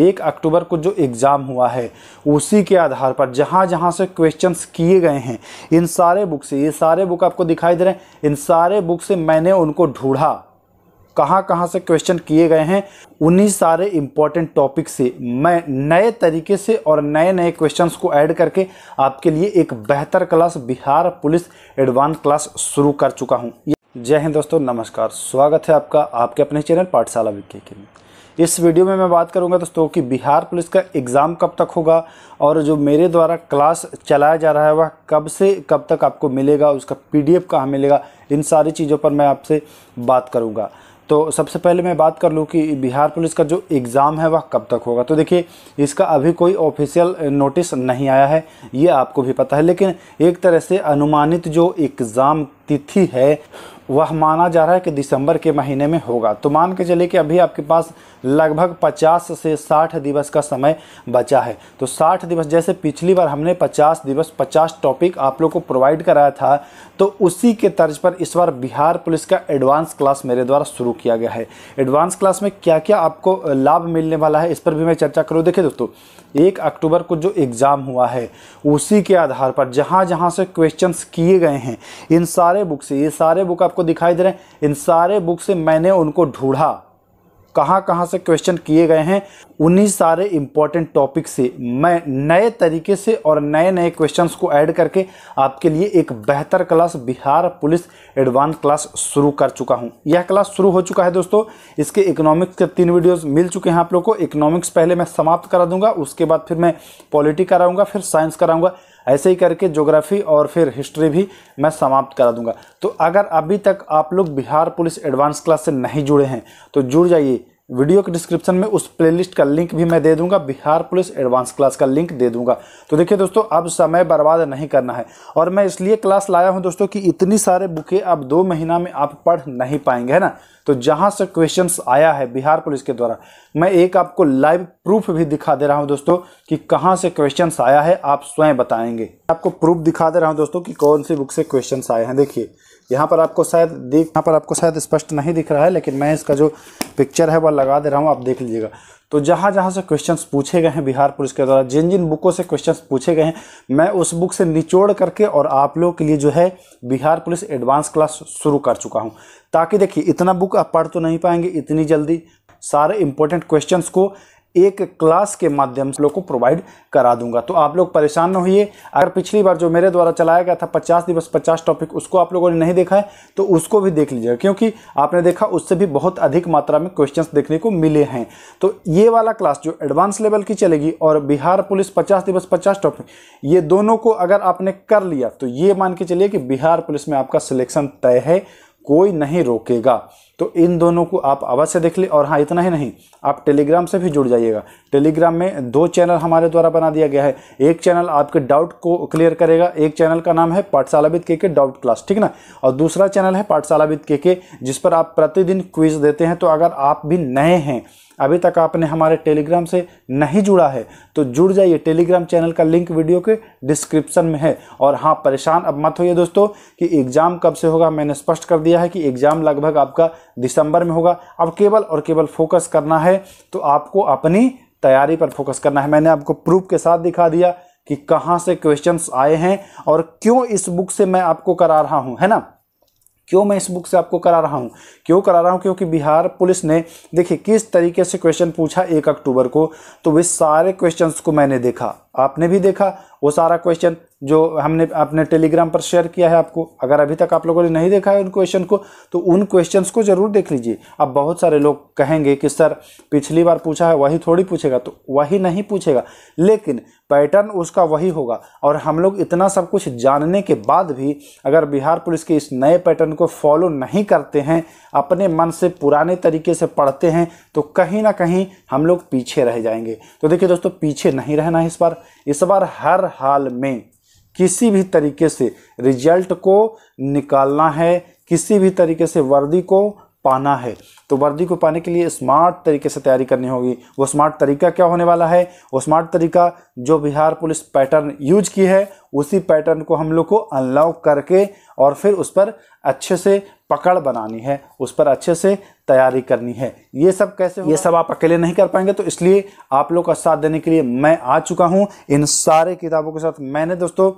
एक अक्टूबर को जो एग्ज़ाम हुआ है उसी के आधार पर जहाँ जहाँ से क्वेश्चंस किए गए हैं इन सारे बुक से ये सारे बुक आपको दिखाई दे रहे हैं इन सारे बुक से मैंने उनको ढूंढा कहाँ कहाँ से क्वेश्चन किए गए हैं उन्हीं सारे इम्पॉर्टेंट टॉपिक से मैं नए तरीके से और नए नए क्वेश्चंस को ऐड करके आपके लिए एक बेहतर class Bihar police advance class शुरू कर चुका हूँ जय हिंद दोस्तों नमस्कार स्वागत है आपका आपके अपने चैनल पाठशाला विज्ञे के लिए इस वीडियो में मैं बात करूंगा दोस्तों कि बिहार पुलिस का एग्ज़ाम कब तक होगा और जो मेरे द्वारा क्लास चलाया जा रहा है वह कब से कब तक आपको मिलेगा उसका पीडीएफ कहाँ मिलेगा इन सारी चीज़ों पर मैं आपसे बात करूँगा तो सबसे पहले मैं बात कर लूँ कि बिहार पुलिस का जो एग्ज़ाम है वह कब तक होगा तो देखिए इसका अभी कोई ऑफिशियल नोटिस नहीं आया है ये आपको भी पता है लेकिन एक तरह से अनुमानित जो एग्ज़ाम तिथि है वह माना जा रहा है कि दिसंबर के महीने में होगा तो मान के चले कि अभी आपके पास लगभग 50 से 60 दिवस का समय बचा है तो 60 दिवस जैसे पिछली बार हमने 50 दिवस 50 टॉपिक आप लोग को प्रोवाइड कराया था तो उसी के तर्ज पर इस बार बिहार पुलिस का एडवांस क्लास मेरे द्वारा शुरू किया गया है एडवांस क्लास में क्या क्या आपको लाभ मिलने वाला है इस पर भी मैं चर्चा करूँ देखिए दोस्तों एक अक्टूबर को जो एग्ज़ाम हुआ है उसी के आधार पर जहाँ जहाँ से क्वेश्चन किए गए हैं इन सारे बुक से ये सारे बुक आप आपको दिखाई दे रहे हैं इन सारे बुक से मैंने उनको ढूंढा कहाँ कहाँ से क्वेश्चन किए गए हैं उन्हीं सारे इम्पॉर्टेंट टॉपिक से मैं नए तरीके से और नए नए क्वेश्चंस को ऐड करके आपके लिए एक बेहतर class Bihar police advance class शुरू कर चुका हूँ यह क्लास शुरू हो चुका है दोस्तों इसके इकोनॉमिक्स के तीन वीडियोस मिल चुके हैं आप लोग को इकोनॉमिक्स पहले मैं समाप्त करा दूंगा उसके बाद फिर मैं पॉलिटी कराऊंगा फिर साइंस कराऊंगा ऐसे ही करके ज्योग्राफी और फिर हिस्ट्री भी मैं समाप्त करा दूंगा तो अगर अभी तक आप लोग बिहार पुलिस एडवांस क्लास से नहीं जुड़े हैं तो जुड़ जाइए वीडियो के डिस्क्रिप्शन में उस प्लेलिस्ट का लिंक भी मैं दे दूंगा बिहार पुलिस एडवांस क्लास का लिंक दे दूंगा तो देखिए दोस्तों अब समय बर्बाद नहीं करना है और मैं इसलिए क्लास लाया हूं दोस्तों कि इतनी सारे बुके अब दो महीना में आप पढ़ नहीं पाएंगे है ना तो जहां से क्वेश्चन आया है बिहार पुलिस के द्वारा मैं एक आपको लाइव प्रूफ भी दिखा दे रहा हूँ दोस्तों कि कहाँ से क्वेश्चन आया है आप स्वयं बताएंगे आपको प्रूफ दिखा दे रहा हूँ दोस्तों की कौन सी बुक से क्वेश्चन आए हैं देखिए यहाँ पर आपको शायद देख यहाँ पर आपको शायद स्पष्ट नहीं दिख रहा है लेकिन मैं इसका जो पिक्चर है वह लगा दे रहा हूँ आप देख लीजिएगा तो जहाँ जहाँ से क्वेश्चंस पूछे गए हैं बिहार पुलिस के द्वारा जिन जिन बुकों से क्वेश्चंस पूछे गए हैं मैं उस बुक से निचोड़ करके और आप लोगों के लिए जो है बिहार पुलिस एडवांस क्लास शुरू कर चुका हूँ ताकि देखिए इतना बुक आप पढ़ तो नहीं पाएंगे इतनी जल्दी सारे इंपॉर्टेंट क्वेश्चंस को एक क्लास के माध्यम से लोग को प्रोवाइड करा दूंगा तो आप लोग परेशान न होइए अगर पिछली बार जो मेरे द्वारा चलाया गया था पचास दिवस पचास टॉपिक उसको आप लोगों ने नहीं देखा है तो उसको भी देख लीजिएगा क्योंकि आपने देखा उससे भी बहुत अधिक मात्रा में क्वेश्चन देखने को मिले हैं तो ये वाला क्लास जो एडवांस लेवल की चलेगी और बिहार पुलिस पचास दिवस पचास टॉपिक ये दोनों को अगर आपने कर लिया तो ये मान के चलिए कि बिहार पुलिस में आपका सिलेक्शन तय है कोई नहीं रोकेगा तो इन दोनों को आप अवश्य देख लें और हाँ इतना ही नहीं आप टेलीग्राम से भी जुड़ जाइएगा टेलीग्राम में दो चैनल हमारे द्वारा बना दिया गया है एक चैनल आपके डाउट को क्लियर करेगा एक चैनल का नाम है पाठशाला विद के के डाउट क्लास ठीक ना और दूसरा चैनल है पाठशाला विद के के जिस पर आप प्रतिदिन क्विज देते हैं तो अगर आप भी नए हैं अभी तक आपने हमारे टेलीग्राम से नहीं जुड़ा है तो जुड़ जाइए टेलीग्राम चैनल का लिंक वीडियो के डिस्क्रिप्शन में है और हाँ परेशान अब मत होइए दोस्तों कि एग्ज़ाम कब से होगा मैंने स्पष्ट कर दिया है कि एग्ज़ाम लगभग आपका दिसंबर में होगा अब केवल और केवल फोकस करना है तो आपको अपनी तैयारी पर फोकस करना है मैंने आपको प्रूफ के साथ दिखा दिया कि कहाँ से क्वेश्चंस आए हैं और क्यों इस बुक से मैं आपको करा रहा हूँ है ना क्यों मैं इस बुक से आपको करा रहा हूँ क्यों करा रहा हूँ क्योंकि बिहार पुलिस ने देखिए किस तरीके से क्वेश्चन पूछा एक अक्टूबर को तो वे सारे क्वेश्चंस को मैंने देखा आपने भी देखा वो सारा क्वेश्चन जो हमने अपने टेलीग्राम पर शेयर किया है आपको अगर अभी तक आप लोगों ने नहीं देखा है उन क्वेश्चन को तो उन क्वेश्चंस को ज़रूर देख लीजिए अब बहुत सारे लोग कहेंगे कि सर पिछली बार पूछा है वही थोड़ी पूछेगा तो वही नहीं पूछेगा लेकिन पैटर्न उसका वही होगा और हम लोग इतना सब कुछ जानने के बाद भी अगर बिहार पुलिस के इस नए पैटर्न को फॉलो नहीं करते हैं अपने मन से पुराने तरीके से पढ़ते हैं तो कहीं ना कहीं हम लोग पीछे रह जाएंगे तो देखिए दोस्तों पीछे नहीं रहना है इस बार इस बार हर हाल में किसी भी तरीके से रिजल्ट को निकालना है किसी भी तरीके से वर्दी को पाना है तो वर्दी को पाने के लिए स्मार्ट तरीके से तैयारी करनी होगी वो स्मार्ट तरीका क्या होने वाला है वो स्मार्ट तरीका जो बिहार पुलिस पैटर्न यूज की है उसी पैटर्न को हम लोग को अनलॉक करके और फिर उस पर अच्छे से पकड़ बनानी है उस पर अच्छे से तैयारी करनी है ये सब कैसे ये सब आप अकेले नहीं कर पाएंगे तो इसलिए आप लोग का साथ देने के लिए मैं आ चुका हूँ इन सारे किताबों के साथ मैंने दोस्तों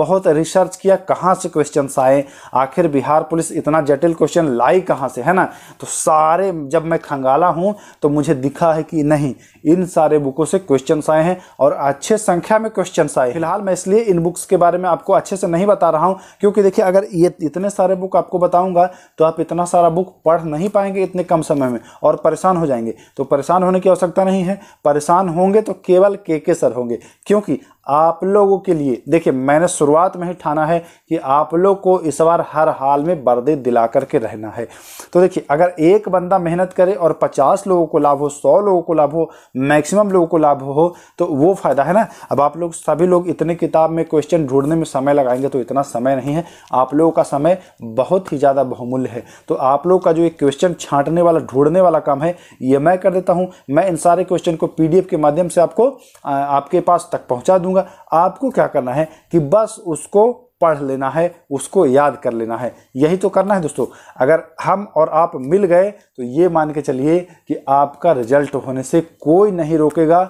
बहुत रिसर्च किया कहाँ से क्वेश्चन आए आखिर बिहार पुलिस इतना जटिल क्वेश्चन लाई कहाँ से है ना तो सारे सारे जब मैं खंगाला हूँ तो मुझे दिखा है कि नहीं इन सारे बुकों से क्वेश्चन आए हैं और अच्छे संख्या में क्वेश्चन आए फिलहाल मैं इसलिए इन बुक्स के बारे में आपको अच्छे से नहीं बता रहा हूँ क्योंकि देखिए अगर ये इतने सारे बुक आपको बताऊँगा तो आप इतना सारा बुक पढ़ नहीं पाएंगे इतने कम समय में और परेशान हो जाएंगे तो परेशान होने की आवश्यकता नहीं है परेशान होंगे तो केवल के के सर होंगे क्योंकि आप लोगों के लिए देखिए मैंने शुरुआत में ही ठाना है कि आप लोग को इस बार हर हाल में बर्दे दिला करके रहना है तो देखिए अगर एक बंदा मेहनत करे और 50 लोगों को लाभ हो 100 लोगों को लाभ हो मैक्सिमम लोगों को लाभ हो तो वो फ़ायदा है ना अब आप लोग सभी लोग इतने किताब में क्वेश्चन ढूंढने में समय लगाएंगे तो इतना समय नहीं है आप लोगों का समय बहुत ही ज़्यादा बहुमूल्य है तो आप लोग का जो एक क्वेश्चन छाँटने वाला ढूंढने वाला काम है ये मैं कर देता हूँ मैं इन सारे क्वेश्चन को पी के माध्यम से आपको आपके पास तक पहुँचा दूंगा दूंगा आपको क्या करना है कि बस उसको पढ़ लेना है उसको याद कर लेना है यही तो करना है दोस्तों अगर हम और आप मिल गए तो ये मान के चलिए कि आपका रिजल्ट होने से कोई नहीं रोकेगा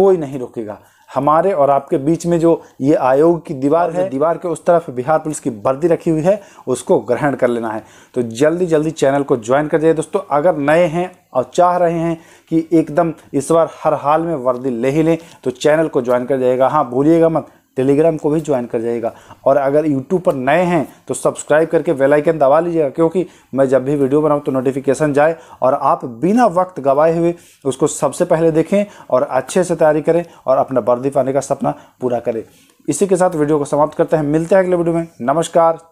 कोई नहीं रोकेगा हमारे और आपके बीच में जो ये आयोग की दीवार है दीवार के उस तरफ बिहार पुलिस की वर्दी रखी हुई है उसको ग्रहण कर लेना है तो जल्दी जल्दी चैनल को ज्वाइन कर जाइए दोस्तों अगर नए हैं और चाह रहे हैं कि एकदम इस बार हर हाल में वर्दी ले ही लें तो चैनल को ज्वाइन कर जाएगा हाँ भूलिएगा मत टेलीग्राम को भी ज्वाइन कर जाएगा और अगर यूट्यूब पर नए हैं तो सब्सक्राइब करके बेल आइकन दबा लीजिएगा क्योंकि मैं जब भी वीडियो बनाऊँ तो नोटिफिकेशन जाए और आप बिना वक्त गवाए हुए उसको सबसे पहले देखें और अच्छे से तैयारी करें और अपना वर्दी पाने का सपना पूरा करें इसी के साथ वीडियो को समाप्त करते हैं मिलते हैं अगले वीडियो में नमस्कार